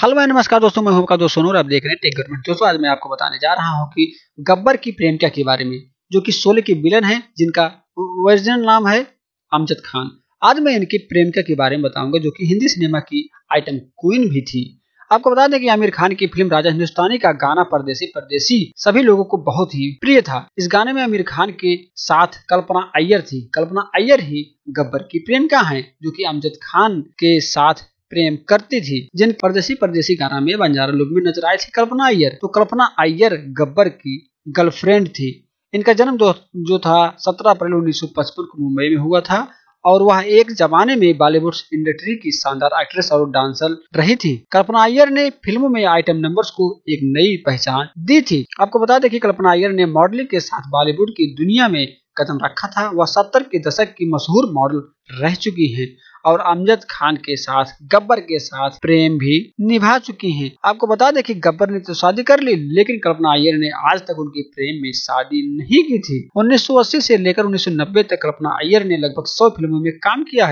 Hello भाई नमस्कार दोस्तों मैं हूं का दोस्तों और आप देख रहे हैं टेक गवर्नमेंट दोस्तों आज मैं आपको बताने जा रहा हूं कि गब्बर की प्रेमिका के बारे में जो कि सोले की विलन है जिनका ओरिजिनल नाम है अमजद खान आज मैं इनकी प्रेमिका के बारे में बताऊंगा जो कि हिंदी सिनेमा की आइटम क्वीन भी थी आपको बता दें कि आमिर खान की फिल्म राजा हिंदुस्तानी का गाना परदेसी परदेसी सभी लोगों को बहुत ही प्रिय था इस गाने में आमिर खान के साथ कल्पना अय्यर थी कल्पना अय्यर ही गब्बर की प्रेमिका हैं जो कि अमजद खान के साथ प्रेम करती थी जिन परदेशी परदेशी गाना में बंजारा लोग भी नजर आए थे कल्पना अय्यर तो कल्पना अय्यर गब्बर की गर्लफ्रेंड थी इनका जन्म दो जो था 17 अप्रैल 1955 को मुंबई में हुआ था और वह एक जमाने में बॉलीवुड इंडस्ट्री की शानदार एक्ट्रेस और डांसर रही थी कल्पना अय्यर ने फिल्मों में आइटम नंबर्स को एक नई पहचान दी थी आपको बता दें कि कल्पना अय्यर ने मॉडलिंग के साथ बॉलीवुड की दुनिया में कदम रखा था वह सत्तर के दशक की मशहूर मॉडल रह चुकी हैं और अमजद खान के साथ गब्बर के साथ प्रेम भी निभा चुकी हैं। आपको बता दें कि गब्बर ने तो शादी कर ली लेकिन कल्पना आयर ने आज तक उनके प्रेम में शादी नहीं की थी 1980 से लेकर 1990 तक कल्पना आयर ने लगभग सौ फिल्मों में काम किया है